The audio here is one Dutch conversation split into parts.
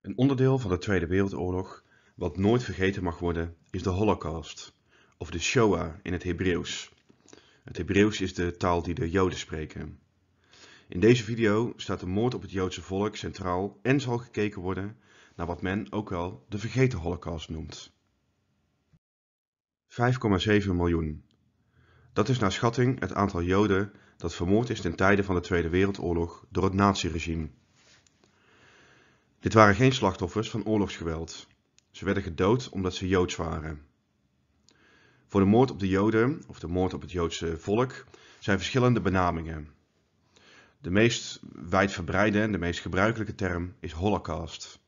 Een onderdeel van de Tweede Wereldoorlog wat nooit vergeten mag worden is de Holocaust, of de Shoah in het Hebreeuws. Het Hebreeuws is de taal die de Joden spreken. In deze video staat de moord op het Joodse volk centraal en zal gekeken worden naar wat men ook wel de vergeten Holocaust noemt. 5,7 miljoen. Dat is naar schatting het aantal Joden dat vermoord is ten tijde van de Tweede Wereldoorlog door het naziregime. Dit waren geen slachtoffers van oorlogsgeweld. Ze werden gedood omdat ze Joods waren. Voor de moord op de Joden, of de moord op het Joodse volk, zijn verschillende benamingen. De meest wijdverbreide en de meest gebruikelijke term is holocaust.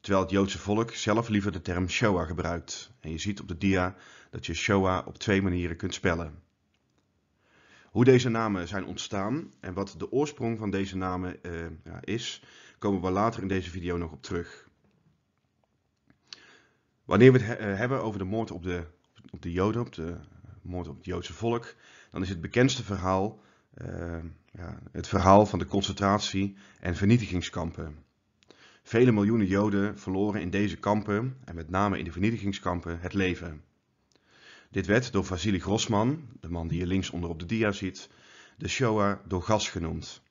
Terwijl het Joodse volk zelf liever de term Shoah gebruikt. En je ziet op de dia dat je Shoah op twee manieren kunt spellen. Hoe deze namen zijn ontstaan en wat de oorsprong van deze namen eh, is, komen we later in deze video nog op terug. Wanneer we het eh, hebben over de moord op de, op de Joden, op de eh, moord op het Joodse volk, dan is het bekendste verhaal eh, ja, het verhaal van de concentratie- en vernietigingskampen. Vele miljoenen Joden verloren in deze kampen, en met name in de vernietigingskampen, het leven. Dit werd door Vasily Grossman, de man die je links onder op de dia ziet, de Shoah door gas genoemd.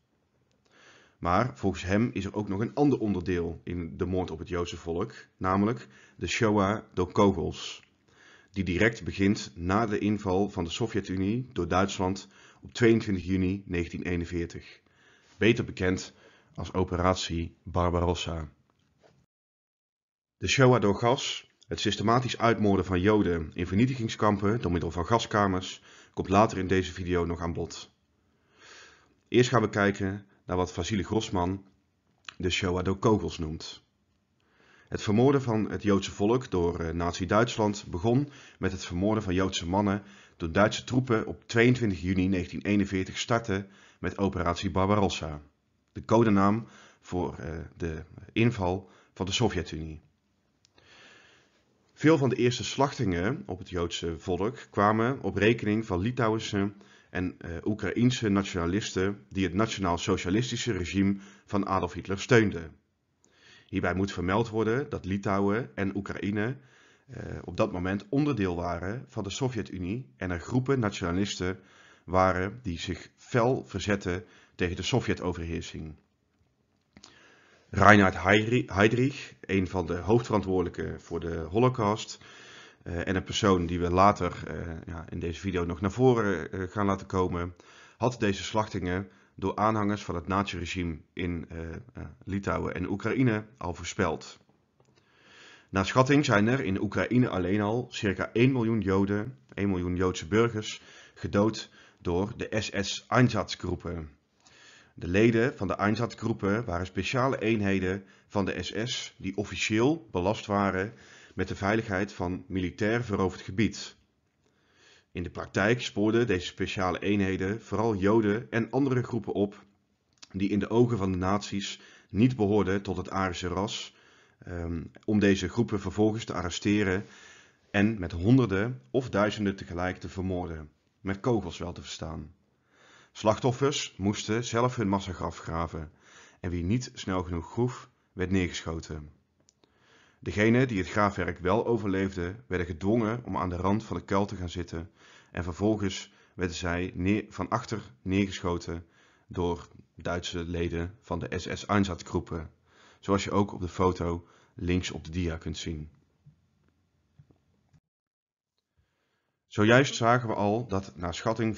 Maar volgens hem is er ook nog een ander onderdeel in de moord op het Joodse volk, namelijk de Shoah door kogels, die direct begint na de inval van de Sovjet-Unie door Duitsland op 22 juni 1941, beter bekend als Operatie Barbarossa. De Shoah door gas, het systematisch uitmoorden van Joden in vernietigingskampen door middel van gaskamers, komt later in deze video nog aan bod. Eerst gaan we kijken naar wat Vasily Grossman de Shoah door kogels noemt. Het vermoorden van het Joodse volk door eh, Nazi-Duitsland begon met het vermoorden van Joodse mannen toen Duitse troepen op 22 juni 1941 startten met operatie Barbarossa, de codenaam voor eh, de inval van de Sovjet-Unie. Veel van de eerste slachtingen op het Joodse volk kwamen op rekening van Litouwse en uh, Oekraïense nationalisten die het nationaal-socialistische regime van Adolf Hitler steunden. Hierbij moet vermeld worden dat Litouwen en Oekraïne eh, op dat moment onderdeel waren van de Sovjet-Unie en er groepen nationalisten waren die zich fel verzetten tegen de Sovjet-overheersing. Reinhard Heydrich, een van de hoofdverantwoordelijken voor de Holocaust, eh, en een persoon die we later eh, ja, in deze video nog naar voren eh, gaan laten komen, had deze slachtingen door aanhangers van het naziregime in Litouwen en Oekraïne al voorspeld. Naar schatting zijn er in Oekraïne alleen al circa 1 miljoen Joden, 1 miljoen Joodse burgers, gedood door de SS-Einsatzgroepen. De leden van de Einsatzgroepen waren speciale eenheden van de SS die officieel belast waren met de veiligheid van militair veroverd gebied. In de praktijk spoorden deze speciale eenheden vooral Joden en andere groepen op die in de ogen van de naties niet behoorden tot het Aarse ras, ehm, om deze groepen vervolgens te arresteren en met honderden of duizenden tegelijk te vermoorden, met kogels wel te verstaan. Slachtoffers moesten zelf hun massagraf graven en wie niet snel genoeg groef, werd neergeschoten. Degenen die het graafwerk wel overleefden, werden gedwongen om aan de rand van de kuil te gaan zitten en vervolgens werden zij neer, van achter neergeschoten door Duitse leden van de SS-Einsatzgroepen, zoals je ook op de foto links op de dia kunt zien. Zojuist zagen we al dat naar schatting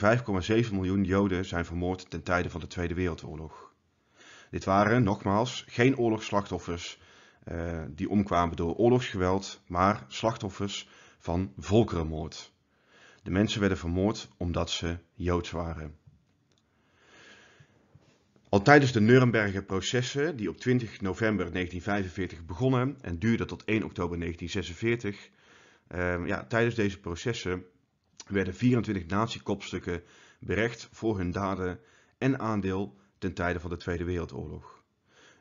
5,7 miljoen Joden zijn vermoord ten tijde van de Tweede Wereldoorlog. Dit waren, nogmaals, geen oorlogsslachtoffers eh, die omkwamen door oorlogsgeweld, maar slachtoffers van volkerenmoord. De mensen werden vermoord omdat ze Joods waren. Al tijdens de Nuremberger processen, die op 20 november 1945 begonnen en duurden tot 1 oktober 1946, ehm, ja, tijdens deze processen werden 24 nazi-kopstukken berecht voor hun daden en aandeel ten tijde van de Tweede Wereldoorlog.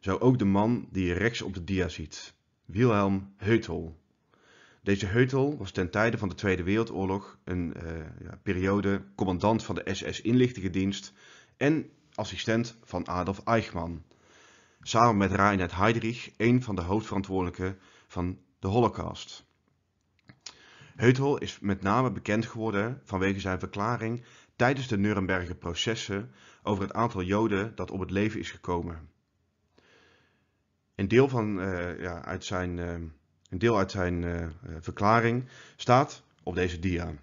Zo ook de man die je rechts op de dia ziet, Wilhelm Heutel. Deze Heutel was ten tijde van de Tweede Wereldoorlog een eh, ja, periode commandant van de SS-inlichtingendienst en assistent van Adolf Eichmann. Samen met Reinhard Heydrich een van de hoofdverantwoordelijken van de Holocaust. Heutel is met name bekend geworden vanwege zijn verklaring tijdens de Nuremberger processen over het aantal Joden dat op het leven is gekomen. Een deel, van, eh, ja, uit zijn, eh, een deel uit zijn eh, verklaring staat op deze dia.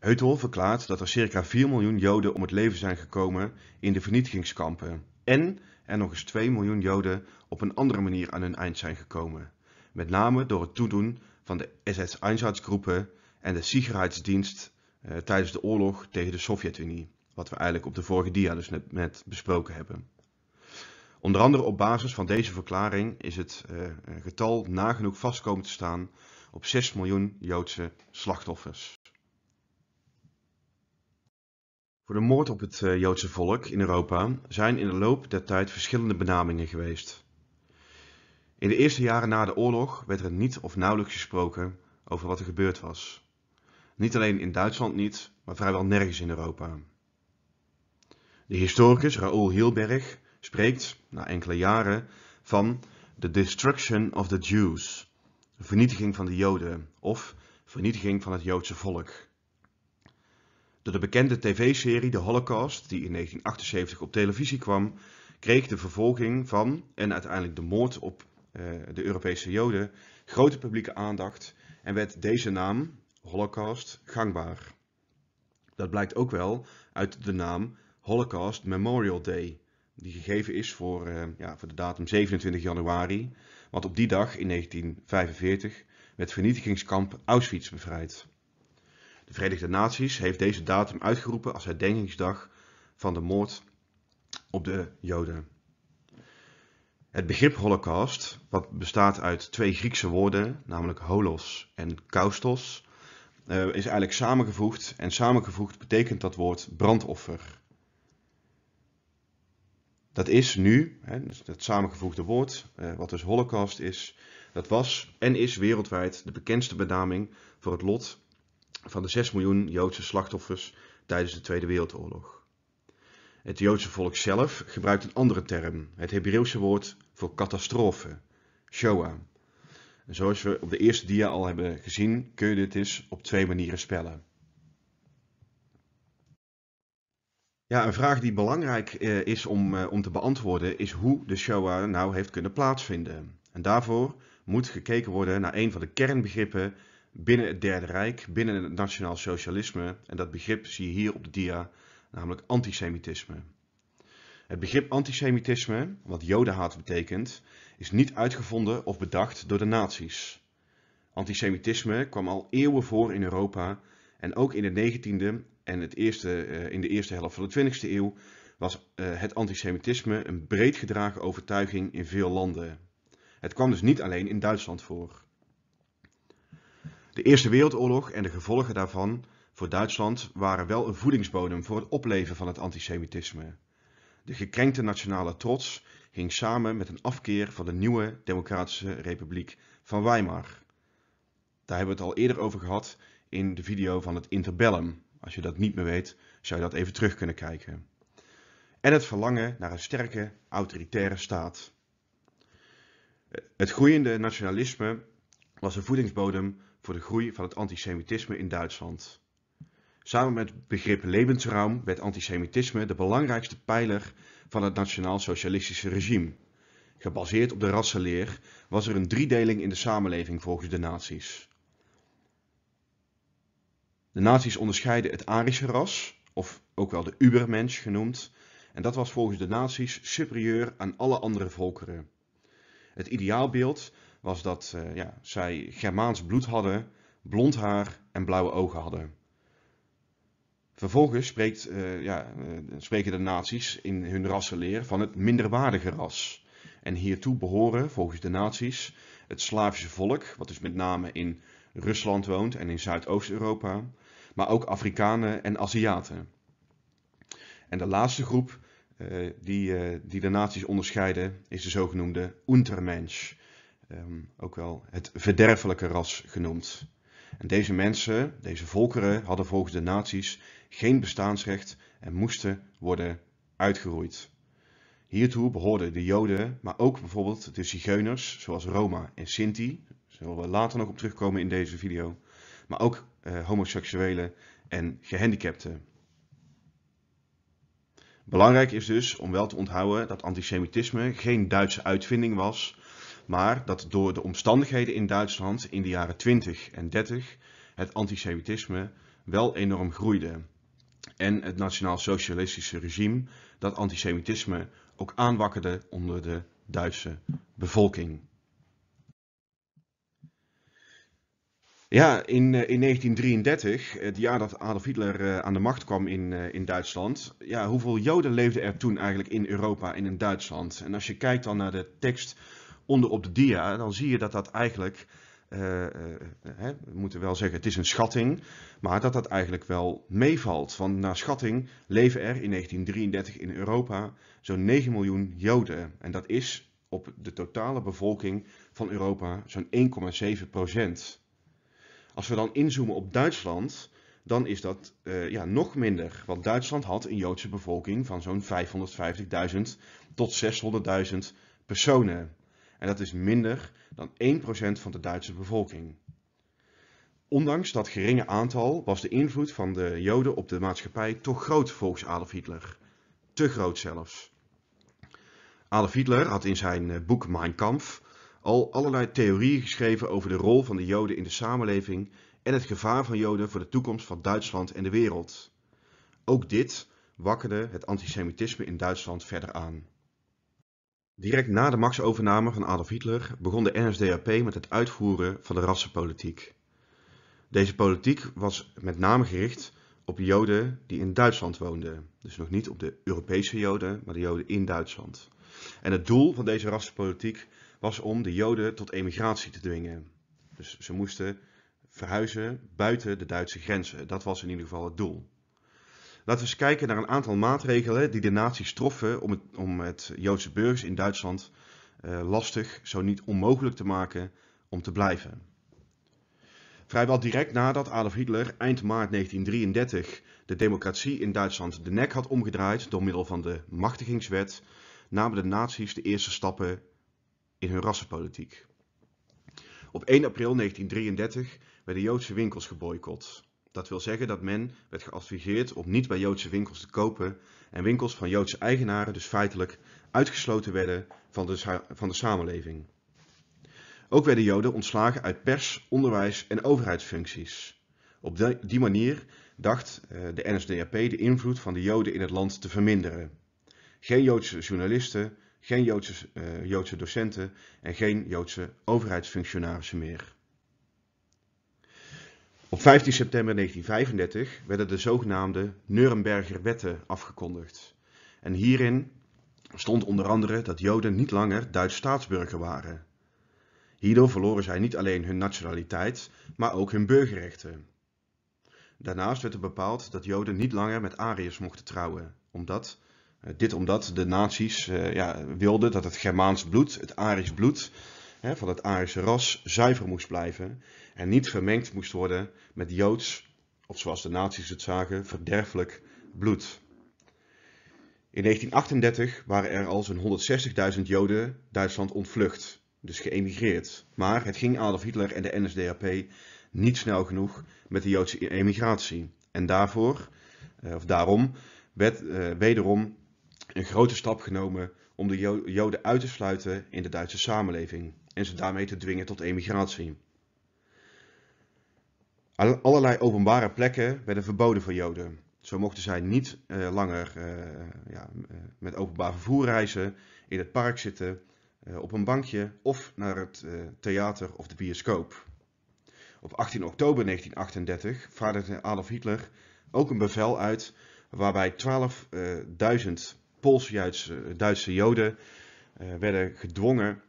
Heutel verklaart dat er circa 4 miljoen Joden om het leven zijn gekomen in de vernietigingskampen. En er nog eens 2 miljoen Joden op een andere manier aan hun eind zijn gekomen. Met name door het toedoen van de SS-Einsatzgroepen en de Sicherheidsdienst tijdens de oorlog tegen de Sovjet-Unie. Wat we eigenlijk op de vorige dia dus net besproken hebben. Onder andere op basis van deze verklaring is het eh, eh, getal nagenoeg vastkomen te staan op 6 miljoen Joodse slachtoffers. Voor de moord op het eh, Joodse volk in Europa zijn in de loop der tijd verschillende benamingen geweest. In de eerste jaren na de oorlog werd er niet of nauwelijks gesproken over wat er gebeurd was. Niet alleen in Duitsland niet, maar vrijwel nergens in Europa. De historicus Raoul Hilberg spreekt na enkele jaren van the destruction of the Jews, de vernietiging van de Joden of vernietiging van het Joodse volk. Door de bekende tv-serie De Holocaust, die in 1978 op televisie kwam, kreeg de vervolging van en uiteindelijk de moord op eh, de Europese Joden grote publieke aandacht en werd deze naam, Holocaust, gangbaar. Dat blijkt ook wel uit de naam Holocaust Memorial Day, die gegeven is voor, ehm, ja, voor de datum 27 januari. Want op die dag in 1945 werd vernietigingskamp Auschwitz bevrijd. De Verenigde Naties heeft deze datum uitgeroepen als herdenkingsdag van de moord op de Joden. Het begrip holocaust, wat bestaat uit twee Griekse woorden, namelijk holos en kaustos, eh, is eigenlijk samengevoegd. En samengevoegd betekent dat woord brandoffer. Dat is nu, hè, dus dat samengevoegde woord, eh, wat dus holocaust is, dat was en is wereldwijd de bekendste benaming voor het lot van de 6 miljoen Joodse slachtoffers tijdens de Tweede Wereldoorlog. Het Joodse volk zelf gebruikt een andere term, het Hebreeuwse woord voor catastrofe, Shoah. En zoals we op de eerste dia al hebben gezien, kun je dit dus op twee manieren spellen. Ja, een vraag die belangrijk eh, is om, eh, om te beantwoorden is hoe de Shoah nou heeft kunnen plaatsvinden. En daarvoor moet gekeken worden naar een van de kernbegrippen binnen het Derde Rijk, binnen het Nationaal Socialisme. En dat begrip zie je hier op de dia, namelijk antisemitisme. Het begrip antisemitisme, wat jodenhaat betekent, is niet uitgevonden of bedacht door de nazi's. Antisemitisme kwam al eeuwen voor in Europa en ook in de 19e en het eerste, eh, in de eerste helft van de 20e eeuw was eh, het antisemitisme een breed gedragen overtuiging in veel landen. Het kwam dus niet alleen in Duitsland voor. De Eerste Wereldoorlog en de gevolgen daarvan voor Duitsland waren wel een voedingsbodem voor het opleven van het antisemitisme. De gekrenkte nationale trots hing samen met een afkeer van de nieuwe Democratische Republiek van Weimar. Daar hebben we het al eerder over gehad in de video van het interbellum. Als je dat niet meer weet, zou je dat even terug kunnen kijken. En het verlangen naar een sterke autoritaire staat. Het groeiende nationalisme was een voedingsbodem voor de groei van het antisemitisme in Duitsland. Samen met het begrip levensraam werd antisemitisme de belangrijkste pijler van het nationaal-socialistische regime. Gebaseerd op de rassenleer was er een driedeling in de samenleving volgens de nazi's. De nazi's onderscheiden het Arische ras, of ook wel de Ubermensch genoemd, en dat was volgens de nazi's superieur aan alle andere volkeren. Het ideaalbeeld was dat eh, ja, zij Germaans bloed hadden, blond haar en blauwe ogen hadden. Vervolgens spreekt, eh, ja, eh, spreken de naties in hun rassenleer van het minderwaardige ras. En hiertoe behoren volgens de naties het Slavische volk, wat dus met name in Rusland woont en in Zuidoost-Europa, maar ook Afrikanen en Aziaten. En de laatste groep eh, die, eh, die de naties onderscheiden is de zogenoemde Untermensch, ehm, ook wel het verderfelijke ras genoemd. En deze mensen, deze volkeren, hadden volgens de naties geen bestaansrecht en moesten worden uitgeroeid. Hiertoe behoorden de Joden, maar ook bijvoorbeeld de Zigeuners, zoals Roma en Sinti, daar zullen we later nog op terugkomen in deze video, maar ook eh, homoseksuelen en gehandicapten. Belangrijk is dus om wel te onthouden dat antisemitisme geen Duitse uitvinding was, maar dat door de omstandigheden in Duitsland in de jaren 20 en 30 het antisemitisme wel enorm groeide. En het nationaal-socialistische regime dat antisemitisme ook aanwakkerde onder de Duitse bevolking. Ja, in, eh, in 1933, eh, het jaar dat Adolf Hitler eh, aan de macht kwam in, in Duitsland. Ja, hoeveel Joden leefden er toen eigenlijk in Europa en in Duitsland? En als je kijkt dan naar de tekst onder op de dia, dan zie je dat dat eigenlijk, hè, we moeten wel zeggen het is een schatting, maar dat dat eigenlijk wel meevalt. Want naar schatting leven er in 1933 in Europa zo'n 9 miljoen Joden. En dat is op de totale bevolking van Europa zo'n 1,7 procent. Als we dan inzoomen op Duitsland, dan is dat eh, ja, nog minder. Want Duitsland had een Joodse bevolking van zo'n 550.000 tot 600.000 personen. En dat is minder dan 1% van de Duitse bevolking. Ondanks dat geringe aantal was de invloed van de Joden op de maatschappij toch groot volgens Adolf Hitler. Te groot zelfs. Adolf Hitler had in zijn eh, boek Mein Kampf al allerlei theorieën geschreven over de rol van de Joden in de samenleving en het gevaar van Joden voor de toekomst van Duitsland en de wereld. Ook dit wakkerde het antisemitisme in Duitsland verder aan. Direct na de machtsovername van Adolf Hitler begon de NSDAP met het uitvoeren van de rassenpolitiek. Deze politiek was met name gericht op Joden die in Duitsland woonden. Dus nog niet op de Europese Joden, maar de Joden in Duitsland. En het doel van deze rassenpolitiek was om de Joden tot emigratie te dwingen. Dus ze moesten verhuizen buiten de Duitse grenzen. Dat was in ieder geval het doel. Laten we eens kijken naar een aantal maatregelen die de Nazi's troffen om het, om het Joodse burgers in Duitsland eh, lastig, zo niet onmogelijk te maken om te blijven. Vrijwel direct nadat Adolf Hitler eind maart 1933 de democratie in Duitsland de nek had omgedraaid door middel van de machtigingswet, namen de Nazi's de eerste stappen in hun rassenpolitiek. Op 1 april 1933 werden Joodse winkels geboycott. Dat wil zeggen dat men werd geadviseerd om niet bij Joodse winkels te kopen en winkels van Joodse eigenaren dus feitelijk uitgesloten werden van de, van de samenleving. Ook werden Joden ontslagen uit pers, onderwijs en overheidsfuncties. Op die manier dacht eh, de NSDAP de invloed van de Joden in het land te verminderen. Geen Joodse journalisten, geen Joodse, eh, Joodse docenten en geen Joodse overheidsfunctionarissen meer. Op 15 september 1935 werden de zogenaamde Nuremberger Wetten afgekondigd. En hierin stond onder andere dat Joden niet langer Duits staatsburger waren. Hierdoor verloren zij niet alleen hun nationaliteit, maar ook hun burgerrechten. Daarnaast werd er bepaald dat Joden niet langer met Ariërs mochten trouwen, omdat eh, dit omdat de nazi's eh, ja, wilden dat het Germaans bloed, het Arisch bloed, hè, van het Arische ras zuiver moest blijven en niet vermengd moest worden met Joods, of zoals de nazi's het zagen, verderfelijk bloed. In 1938 waren er al zo'n 160.000 Joden Duitsland ontvlucht, dus geëmigreerd. Maar het ging Adolf Hitler en de NSDAP niet snel genoeg met de Joodse emigratie. En daarvoor, eh, of daarom, werd wederom een grote stap genomen om de Joden uit te sluiten in de Duitse samenleving en ze daarmee te dwingen tot emigratie. Allerlei openbare plekken werden verboden voor Joden. Zo mochten zij niet eh, langer eh, ja, eh, met openbaar vervoer reizen, in het park zitten, op een bankje of naar het theater of de bioscoop. Op 18 oktober 1938 vaardigde Adolf Hitler ook een bevel uit waarbij 12.000 Poolse duitse Duitse Joden eh, werden gedwongen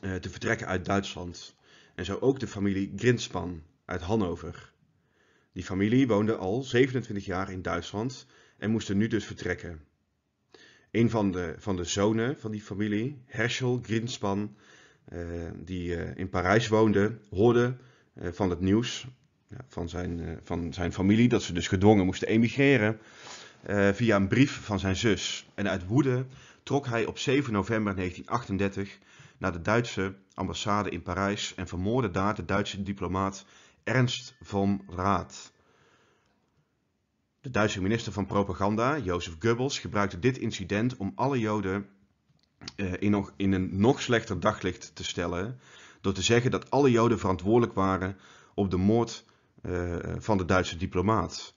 eh, te vertrekken uit Duitsland. En zo ook de familie Grinspan uit Hannover. Die familie woonde al 27 jaar in Duitsland en moesten nu dus vertrekken. Een van de, van de zonen van die familie, Herschel Grinspan, eh, die in Parijs woonde, hoorde van het nieuws ja, van, zijn, van zijn familie dat ze dus gedwongen moesten emigreren. Eh, via een brief van zijn zus. En uit woede trok hij op 7 november 1938 naar de Duitse ambassade in Parijs en vermoordde daar de Duitse diplomaat Ernst von Raad. De Duitse minister van Propaganda, Jozef Goebbels, gebruikte dit incident om alle Joden eh, in, een nog slechter daglicht te stellen, door te zeggen dat alle Joden verantwoordelijk waren op de moord eh, van de Duitse diplomaat.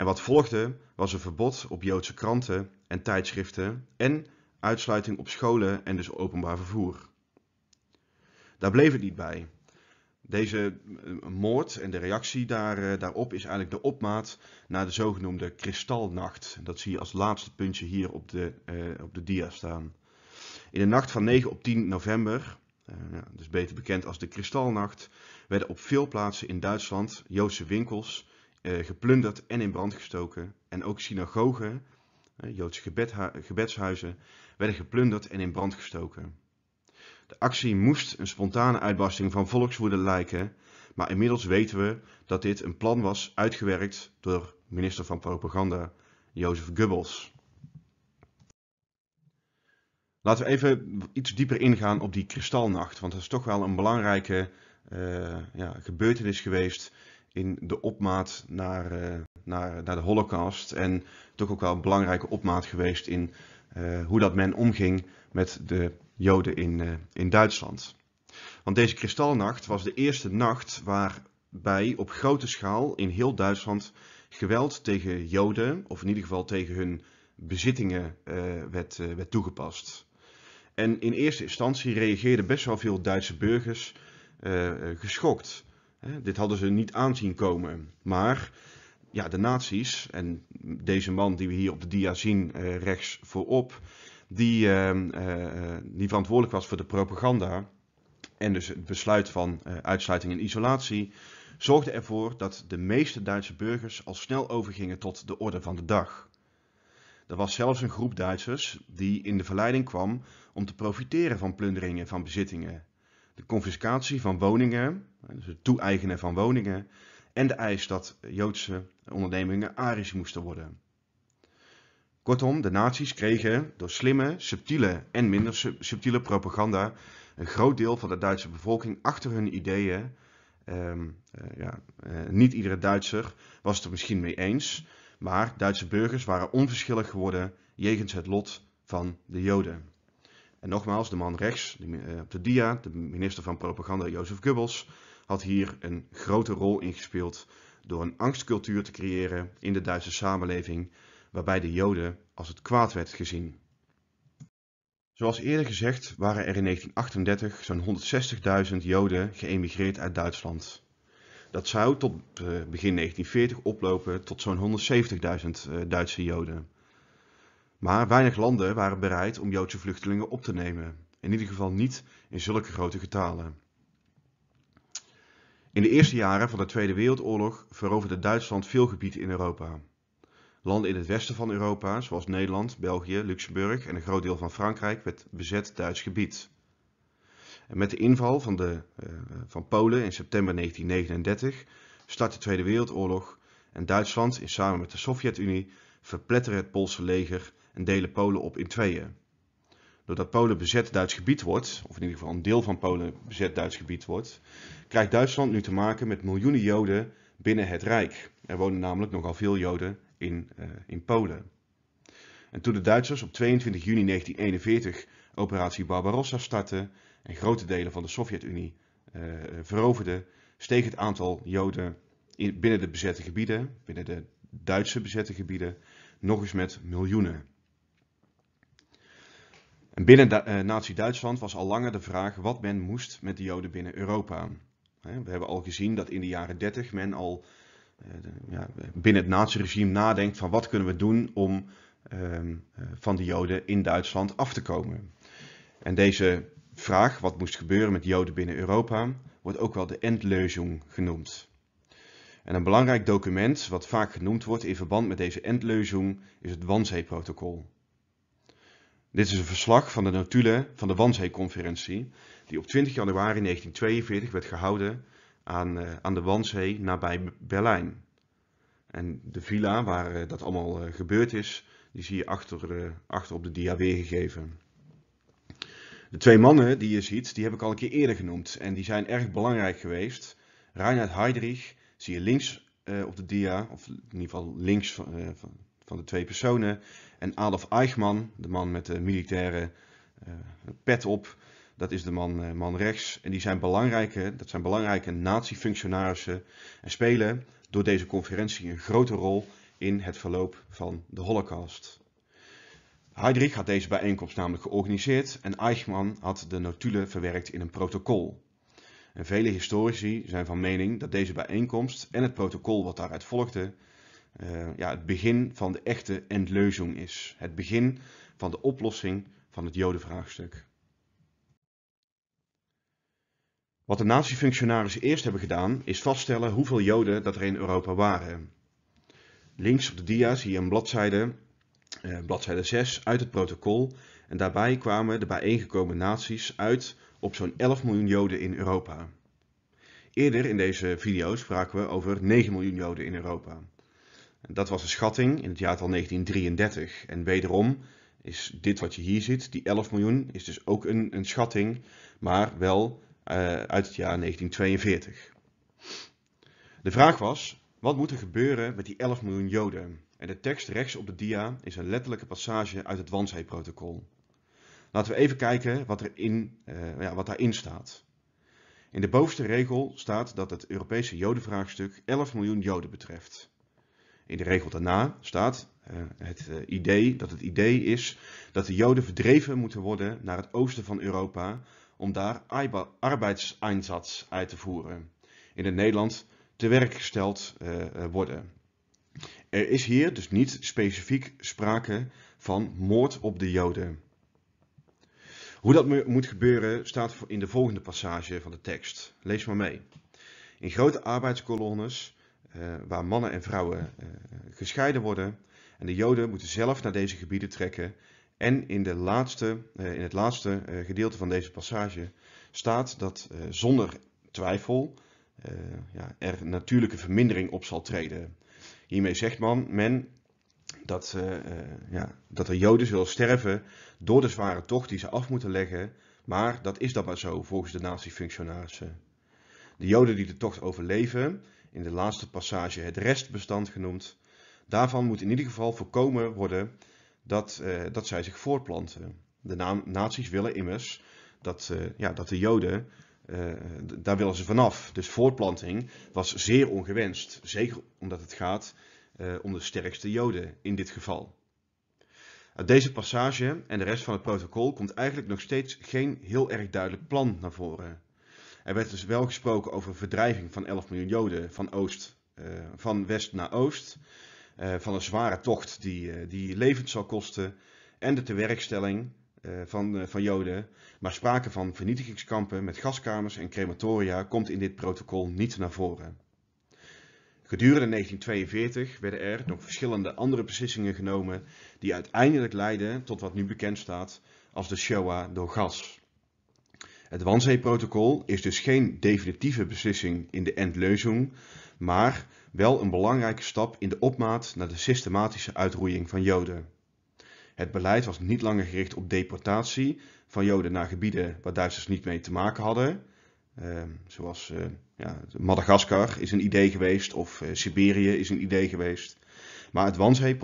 En wat volgde was een verbod op Joodse kranten en tijdschriften en uitsluiting op scholen en dus openbaar vervoer. Daar bleef het niet bij. Deze eh, moord en de reactie daar, eh, daarop is eigenlijk de opmaat naar de zogenoemde kristalnacht. Dat zie je als laatste puntje hier op de, eh, op de dia staan. In de nacht van 9 op 10 november, dus beter bekend als de kristalnacht, werden op veel plaatsen in Duitsland Joodse winkels eh, geplunderd en in brand gestoken. En ook synagogen, Joodse gebedshuizen, werden geplunderd en in brand gestoken. De actie moest een spontane uitbarsting van volkswoede lijken, maar inmiddels weten we dat dit een plan was uitgewerkt door minister van Propaganda Jozef Goebbels. Laten we even iets dieper ingaan op die kristalnacht, want dat is toch wel een belangrijke eh, ja, gebeurtenis geweest in de opmaat naar, eh, naar, naar de Holocaust. En toch ook wel een belangrijke opmaat geweest in eh, hoe dat men omging met de Joden in, eh, in Duitsland. Want deze kristalnacht was de eerste nacht waarbij op grote schaal in heel Duitsland geweld tegen Joden, of in ieder geval tegen hun bezittingen, werd, werd toegepast. En in eerste instantie reageerden best wel veel Duitse burgers geschokt. Dit hadden ze niet aanzien komen. Maar ja, de nazi's en deze man die we hier op de dia zien eh, rechts voorop, die, ehm, eh, die verantwoordelijk was voor de propaganda en dus het besluit van eh, uitsluiting en isolatie, zorgde ervoor dat de meeste Duitse burgers al snel overgingen tot de orde van de dag. Er was zelfs een groep Duitsers die in de verleiding kwam om te profiteren van plunderingen van bezittingen. De confiscatie van woningen, dus het toe-eigenen van woningen, en de eis dat Joodse ondernemingen Arisch moesten worden. Kortom, de nazi's kregen door slimme, subtiele en minder subtiele propaganda een groot deel van de Duitse bevolking achter hun ideeën. Ehm, eh, ja, eh, niet iedere Duitser was het er misschien mee eens, maar Duitse burgers waren onverschillig geworden jegens het lot van de Joden. En nogmaals, de man rechts, eh, op de dia, de minister van propaganda Jozef Goebbels, had hier een grote rol in gespeeld door een angstcultuur te creëren in de Duitse samenleving, waarbij de Joden als het kwaad werd gezien. Zoals eerder gezegd waren er in 1938 zo'n 160.000 Joden geëmigreerd uit Duitsland. Dat zou tot eh, begin 1940 oplopen tot zo'n 170.000 eh, Duitse Joden. Maar weinig landen waren bereid om Joodse vluchtelingen op te nemen, in ieder geval niet in zulke grote getalen. In de eerste jaren van de Tweede Wereldoorlog veroverde Duitsland veel gebied in Europa. Landen in het westen van Europa, zoals Nederland, België, Luxemburg en een groot deel van Frankrijk, werd bezet Duits gebied. En met de inval van, de, eh, van Polen in september 1939 start de Tweede Wereldoorlog en Duitsland in samen met de Sovjet-Unie verpletteren het Poolse leger en delen Polen op in tweeën doordat Polen bezet Duits gebied wordt, of in ieder geval een deel van Polen bezet Duits gebied wordt, krijgt Duitsland nu te maken met miljoenen Joden binnen het Rijk. Er wonen namelijk nogal veel Joden in, eh, in Polen. En toen de Duitsers op 22 juni 1941 operatie Barbarossa startten en grote delen van de Sovjet-Unie eh, eh, veroverden, steeg het aantal Joden in, binnen de bezette gebieden, binnen de Duitse bezette gebieden, nog eens met miljoenen. En binnen eh, Nazi-Duitsland was al langer de vraag wat men moest met de Joden binnen Europa. We hebben al gezien dat in de jaren 30 men al eh, binnen het naziregime nadenkt van wat kunnen we doen om ehm, eh, van de Joden in Duitsland af te komen. En deze vraag, wat moest gebeuren met Joden binnen Europa, wordt ook wel de Endlösung genoemd. En een belangrijk document wat vaak genoemd wordt in verband met deze Endlösung is het Wannsee-protocol. Dit is een verslag van de notulen van de wanzee conferentie die op 20 januari 1942 werd gehouden aan, uh, aan de Wanzee nabij Berlijn. En de villa waar eh, dat allemaal eh, gebeurd is, die zie je achter, achter op de dia weergegeven. De twee mannen die je ziet, die heb ik al een keer eerder genoemd en die zijn erg belangrijk geweest. Reinhard Heydrich zie je links op de dia, of in ieder geval links van, van van de twee personen. En Adolf Eichmann, de man met de militaire eh, pet op, dat is de man, eh, man rechts. En die zijn belangrijke, dat zijn belangrijke nazi en spelen door deze conferentie een grote rol in het verloop van de Holocaust. Heydrich had deze bijeenkomst namelijk georganiseerd en Eichmann had de notulen verwerkt in een protocol. En vele historici zijn van mening dat deze bijeenkomst en het protocol wat daaruit volgde eh, ja, het begin van de echte entleuzing is. Het begin van de oplossing van het Jodenvraagstuk. Wat de natiefunctionarissen eerst hebben gedaan, is vaststellen hoeveel Joden dat er in Europa waren. Links op de dia zie je een bladzijde, eh, bladzijde 6 uit het protocol. En daarbij kwamen de bijeengekomen naties uit op zo'n 11 miljoen Joden in Europa. Eerder in deze video spraken we over 9 miljoen Joden in Europa. Dat was een schatting in het jaartal 1933. En wederom is dit wat je hier ziet, die 11 miljoen, is dus ook een, een schatting, maar wel eh, uit het jaar 1942. De vraag was, wat moet er gebeuren met die 11 miljoen Joden? En de tekst rechts op de dia is een letterlijke passage uit het wanzai Laten we even kijken wat, er in, uh, ja, wat daarin staat. In de bovenste regel staat dat het Europese Jodenvraagstuk 11 miljoen Joden betreft. In de regel daarna staat eh, het eh, idee dat het idee is dat de Joden verdreven moeten worden naar het oosten van Europa om daar arbeidseinsatz uit te voeren. In het Nederland te werk gesteld eh, worden. Er is hier dus niet specifiek sprake van moord op de Joden. Hoe dat moet gebeuren staat in de volgende passage van de tekst. Lees maar mee. In grote arbeidskolonnes eh, waar mannen en vrouwen eh, eh, gescheiden worden. En de Joden moeten zelf naar deze gebieden trekken. En in, de laatste, in het laatste gedeelte van deze passage staat dat zonder twijfel ja, er natuurlijke vermindering op zal treden. Hiermee zegt man, men dat, ja, dat de Joden zullen sterven door de zware tocht die ze af moeten leggen. Maar dat is dan maar zo volgens de natiefunctionarissen. De Joden die de tocht overleven, in de laatste passage het restbestand genoemd. Daarvan moet in ieder geval voorkomen worden dat, eh, dat zij zich voortplanten. De na nazi's willen immers dat, eh, ja, dat de Joden, eh, daar willen ze vanaf. Dus voortplanting was zeer ongewenst, zeker omdat het gaat om de sterkste Joden in dit geval. Uit deze passage en de rest van het protocol komt eigenlijk nog steeds geen heel erg duidelijk plan naar voren. Er werd dus wel gesproken over verdrijving van 11 miljoen Joden van, oost, eh, van west naar oost. Eh, van een zware tocht die, uh, die levend zal kosten. En de tewerkstelling van, van Joden. Maar sprake van vernietigingskampen met gaskamers en crematoria komt in dit protocol niet naar voren. Gedurende 1942 werden er nog verschillende andere beslissingen genomen die uiteindelijk leidden tot wat nu bekend staat als de Shoah door gas. Het Wanzeeprotocol is dus geen definitieve beslissing in de endleuzing, maar wel een belangrijke stap in de opmaat naar de systematische uitroeiing van Joden. Het beleid was niet langer gericht op deportatie van Joden naar gebieden waar Duitsers niet mee te maken hadden, ehm, zoals eh, Madagaskar is een idee geweest of eh, Siberië is een idee geweest. Maar het wanzee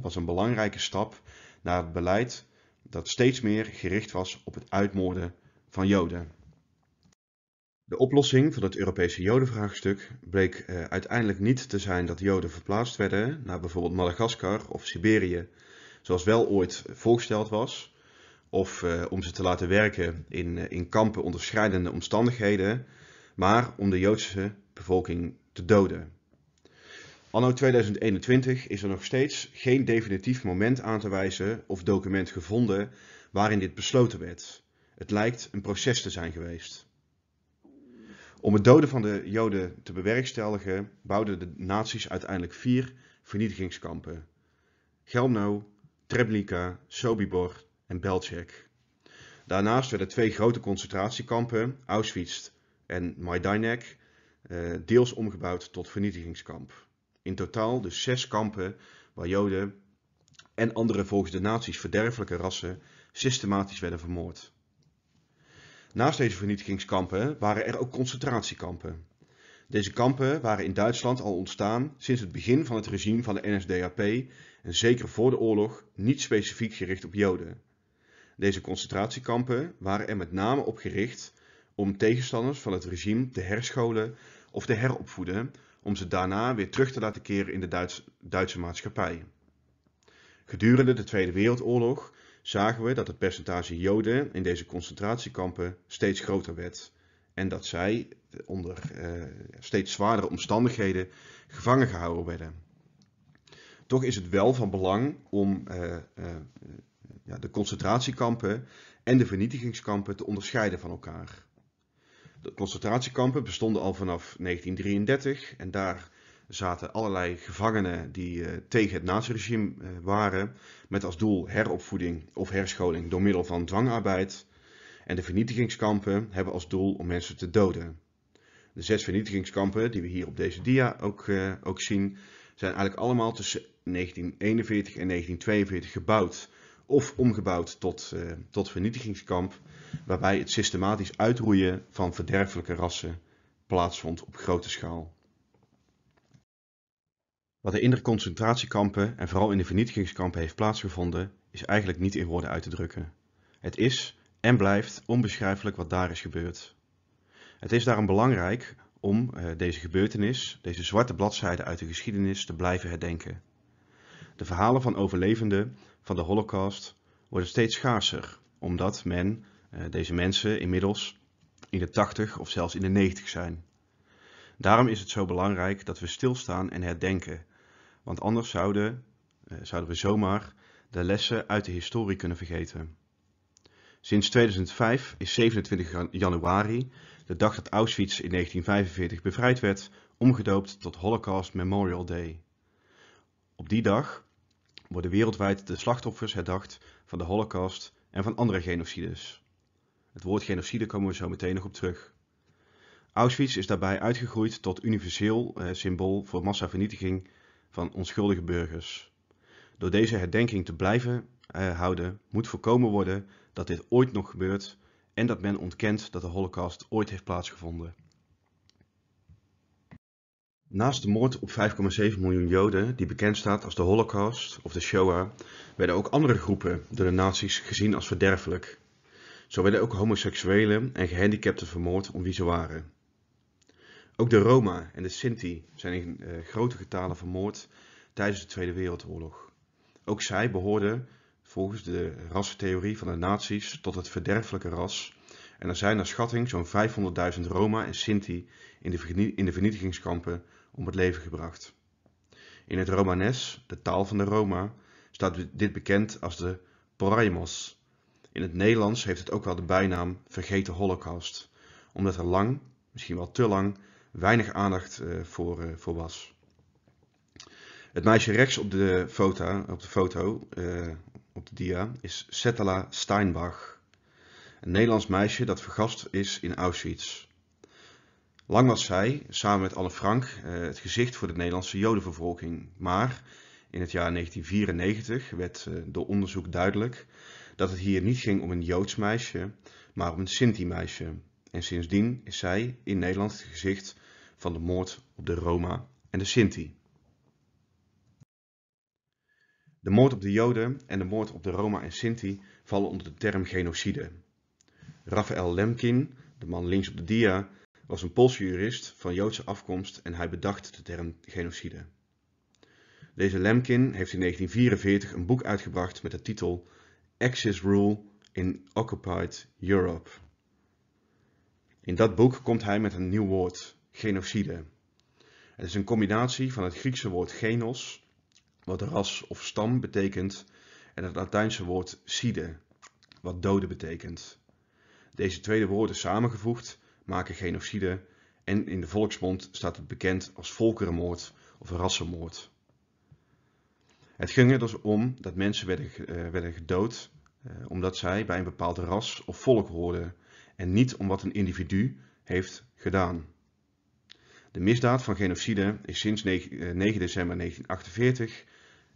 was een belangrijke stap naar het beleid dat steeds meer gericht was op het uitmoorden van Joden. De oplossing van het Europese Jodenvraagstuk bleek eh, uiteindelijk niet te zijn dat Joden verplaatst werden naar bijvoorbeeld Madagaskar of Siberië, zoals wel ooit voorgesteld was, of eh, om ze te laten werken in, eh, in kampen onder schrijnende omstandigheden, maar om de Joodse bevolking te doden. Anno 2021 is er nog steeds geen definitief moment aan te wijzen of document gevonden waarin dit besloten werd. Het lijkt een proces te zijn geweest. Om het doden van de Joden te bewerkstelligen, bouwden de nazi's uiteindelijk vier vernietigingskampen. Gelmno, Treblinka, Sobibor en Belzec. Daarnaast werden twee grote concentratiekampen, Auschwitz en Majdanek, eh, deels omgebouwd tot vernietigingskamp. In totaal dus zes kampen waar Joden en andere volgens de nazi's verderfelijke rassen systematisch werden vermoord. Naast deze vernietigingskampen waren er ook concentratiekampen. Deze kampen waren in Duitsland al ontstaan sinds het begin van het regime van de NSDAP en zeker voor de oorlog niet specifiek gericht op Joden. Deze concentratiekampen waren er met name op gericht om tegenstanders van het regime te herscholen of te heropvoeden, om ze daarna weer terug te laten keren in de Duits Duitse maatschappij. Gedurende de Tweede Wereldoorlog zagen we dat het percentage Joden in deze concentratiekampen steeds groter werd. En dat zij eh, onder eh, steeds zwaardere omstandigheden gevangen gehouden werden. Toch is het wel van belang om eh, ja, de concentratiekampen en de vernietigingskampen te onderscheiden van elkaar. De concentratiekampen bestonden al vanaf 1933 en daar zaten allerlei gevangenen die eh, tegen het naziregime eh, waren, met als doel heropvoeding of herscholing door middel van dwangarbeid. En de vernietigingskampen hebben als doel om mensen te doden. De zes vernietigingskampen die we hier op deze dia ook, eh, ook zien, zijn eigenlijk allemaal tussen 1941 en 1942 gebouwd of omgebouwd tot, uh, tot vernietigingskamp, waarbij het systematisch uitroeien van verderfelijke rassen plaatsvond op grote schaal. Wat er in de concentratiekampen en vooral in de vernietigingskampen heeft plaatsgevonden, is eigenlijk niet in woorden uit te drukken. Het is en blijft onbeschrijfelijk wat daar is gebeurd. Het is daarom belangrijk om eh, deze gebeurtenis, deze zwarte bladzijde uit de geschiedenis, te blijven herdenken. De verhalen van overlevenden van de Holocaust worden steeds schaarser, omdat men eh, deze mensen inmiddels in de 80 of zelfs in de 90 zijn. Daarom is het zo belangrijk dat we stilstaan en herdenken want anders zouden, eh, zouden we zomaar de lessen uit de historie kunnen vergeten. Sinds 2005 is 27 januari, de dag dat Auschwitz in 1945 bevrijd werd, omgedoopt tot Holocaust Memorial Day. Op die dag worden wereldwijd de slachtoffers herdacht van de Holocaust en van andere genocides. Het woord genocide komen we zo meteen nog op terug. Auschwitz is daarbij uitgegroeid tot universeel eh, symbool voor massavernietiging van onschuldige burgers. Door deze herdenking te blijven eh, houden, moet voorkomen worden dat dit ooit nog gebeurt en dat men ontkent dat de Holocaust ooit heeft plaatsgevonden. Naast de moord op 5,7 miljoen Joden, die bekend staat als de Holocaust of de Shoah, werden ook andere groepen door de nazi's gezien als verderfelijk. Zo werden ook homoseksuelen en gehandicapten vermoord om wie ze waren. Ook de Roma en de Sinti zijn in eh, grote getalen vermoord tijdens de Tweede Wereldoorlog. Ook zij behoorden volgens de rassentheorie van de nazi's tot het verderfelijke ras en er zijn naar schatting zo'n 500.000 Roma en Sinti in de, in de vernietigingskampen om het leven gebracht. In het Romanes, de taal van de Roma, staat dit bekend als de Poraimos. In het Nederlands heeft het ook wel de bijnaam Vergeten Holocaust, omdat er lang, misschien wel te lang, weinig aandacht eh, voor, eh, voor was. Het meisje rechts op de foto, op de, foto, eh, op de dia is Setela Steinbach. Een Nederlands meisje dat vergast is in Auschwitz. Lang was zij, samen met Anne Frank, het gezicht voor de Nederlandse jodenvervolking. Maar in het jaar 1994 werd door onderzoek duidelijk dat het hier niet ging om een Joods meisje, maar om een Sinti meisje. En sindsdien is zij in Nederland het gezicht van de moord op de Roma en de Sinti. De moord op de Joden en de moord op de Roma en Sinti vallen onder de term genocide. Rafael Lemkin, de man links op de dia, was een Poolse jurist van Joodse afkomst en hij bedacht de term genocide. Deze Lemkin heeft in 1944 een boek uitgebracht met de titel Axis Rule in Occupied Europe. In dat boek komt hij met een nieuw woord, genocide. Het is een combinatie van het Griekse woord genos, wat ras of stam betekent, en het Latijnse woord side, wat doden betekent. Deze twee woorden samengevoegd maken genocide en in de volksmond staat het bekend als volkerenmoord of rassenmoord. Het ging er dus om dat mensen werden, eh, werden gedood eh, omdat zij bij een bepaald ras of volk hoorden en niet om wat een individu heeft gedaan. De misdaad van genocide is sinds 9 eh, december 1948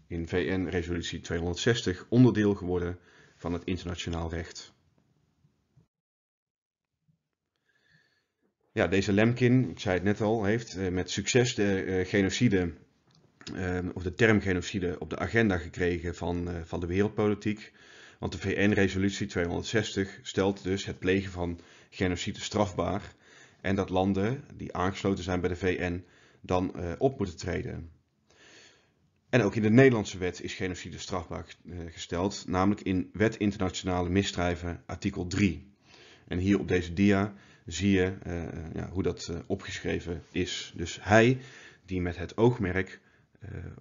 in VN-resolutie 260 onderdeel geworden van het internationaal recht. Ja, deze Lemkin, ik zei het net al, heeft eh, met succes de eh, genocide, ehm, of de term genocide, op de agenda gekregen van, van de wereldpolitiek. Want de VN-resolutie 260 stelt dus het plegen van genocide strafbaar en dat landen die aangesloten zijn bij de VN dan eh, op moeten treden. En ook in de Nederlandse wet is genocide strafbaar eh, gesteld, namelijk in Wet Internationale Misdrijven, artikel 3. En hier op deze dia zie je eh, ja, hoe dat opgeschreven is. Dus hij die met het oogmerk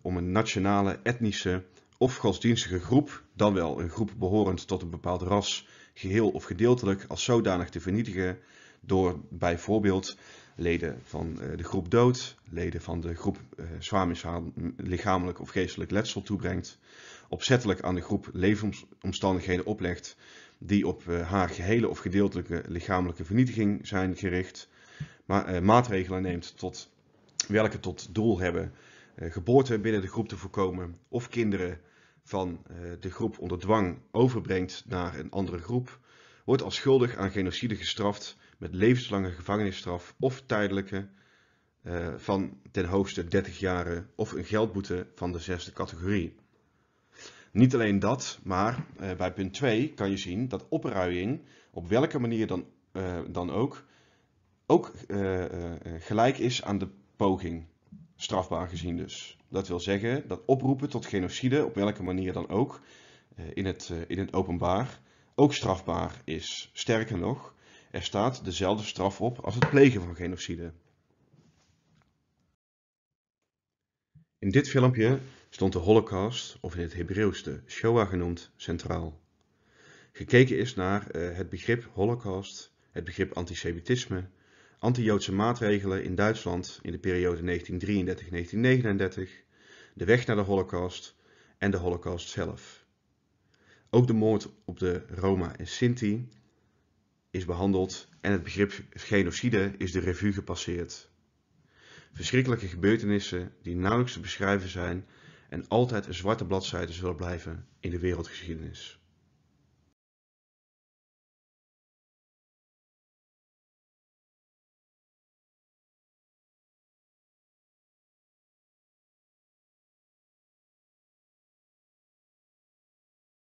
om een nationale, etnische of godsdienstige groep, dan wel een groep behorend tot een bepaald ras, geheel of gedeeltelijk als zodanig te vernietigen, door bijvoorbeeld leden van eh, de groep dood, leden van de groep eh, zwaar lichamelijk of geestelijk letsel toebrengt, opzettelijk aan de groep levensomstandigheden oplegt die op eh, haar gehele of gedeeltelijke lichamelijke vernietiging zijn gericht, maar maatregelen neemt tot, welke tot doel hebben geboorte binnen de groep te voorkomen of kinderen van de groep onder dwang overbrengt naar een andere groep, wordt als schuldig aan genocide gestraft met levenslange gevangenisstraf of tijdelijke eh, van ten hoogste 30 jaren of een geldboete van de zesde categorie. Niet alleen dat, maar eh, bij punt 2 kan je zien dat opruiing op welke manier dan, eh, dan ook ook gelijk is aan de poging, strafbaar gezien dus. Dat wil zeggen dat oproepen tot genocide op welke manier dan ook in het, in het openbaar ook strafbaar is. Sterker nog, er staat dezelfde straf op als het plegen van genocide. In dit filmpje stond de Holocaust, of in het Hebreeuws de Shoah genoemd, centraal. Gekeken is naar eh, het begrip Holocaust, het begrip antisemitisme, anti-Joodse maatregelen in Duitsland in de periode 1933-1939, de weg naar de Holocaust en de Holocaust zelf. Ook de moord op de Roma en Sinti is behandeld en het begrip genocide is de revue gepasseerd. Verschrikkelijke gebeurtenissen die nauwelijks te beschrijven zijn en altijd een zwarte bladzijde zullen blijven in de wereldgeschiedenis.